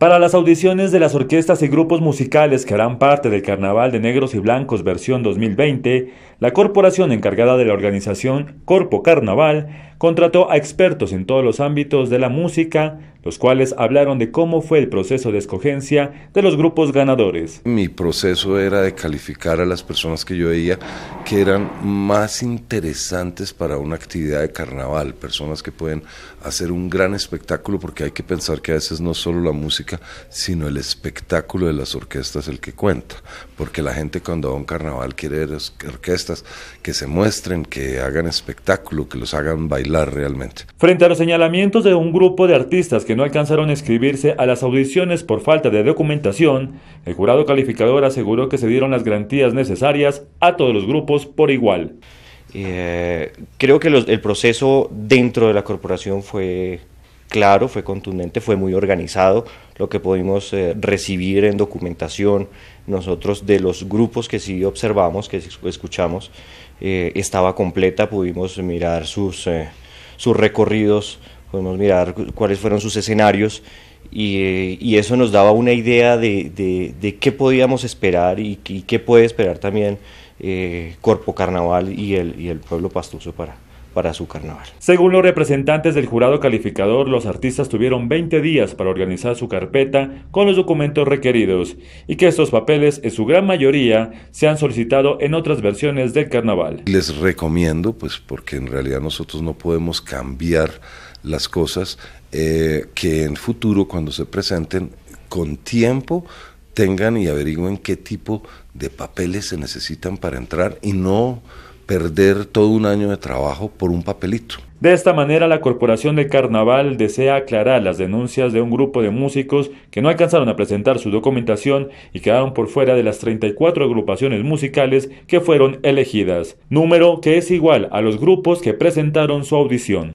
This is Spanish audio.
Para las audiciones de las orquestas y grupos musicales que harán parte del Carnaval de Negros y Blancos versión 2020, la corporación encargada de la organización Corpo Carnaval contrató a expertos en todos los ámbitos de la música, los cuales hablaron de cómo fue el proceso de escogencia de los grupos ganadores. Mi proceso era de calificar a las personas que yo veía que eran más interesantes para una actividad de carnaval, personas que pueden hacer un gran espectáculo, porque hay que pensar que a veces no solo la música, sino el espectáculo de las orquestas el que cuenta, porque la gente cuando va a un carnaval quiere ver orquestas que se muestren, que hagan espectáculo, que los hagan bailar realmente. Frente a los señalamientos de un grupo de artistas no alcanzaron a inscribirse a las audiciones por falta de documentación, el jurado calificador aseguró que se dieron las garantías necesarias a todos los grupos por igual. Eh, creo que el proceso dentro de la corporación fue claro, fue contundente, fue muy organizado lo que pudimos eh, recibir en documentación. Nosotros de los grupos que sí observamos, que escuchamos, eh, estaba completa, pudimos mirar sus, sus recorridos podemos mirar cuáles fueron sus escenarios eh, y, eso nos daba una idea de, qué podíamos esperar y, qué puede esperar también eh, Corpo Carnaval y el, y el pueblo pastoso para, para su carnaval. Según los representantes del jurado calificador, los artistas tuvieron 20 días para organizar su carpeta con los documentos requeridos y que estos papeles en su gran mayoría se han solicitado en otras versiones del carnaval. Les recomiendo, pues porque en realidad nosotros no podemos cambiar las cosas, eh, que en futuro cuando se presenten con tiempo tengan y averigüen qué tipo de papeles se necesitan para entrar y no perder todo un año de trabajo por un papelito. De esta manera, la Corporación de Carnaval desea aclarar las denuncias de un grupo de músicos que no alcanzaron a presentar su documentación y quedaron por fuera de las 34 agrupaciones musicales que fueron elegidas, número que es igual a los grupos que presentaron su audición.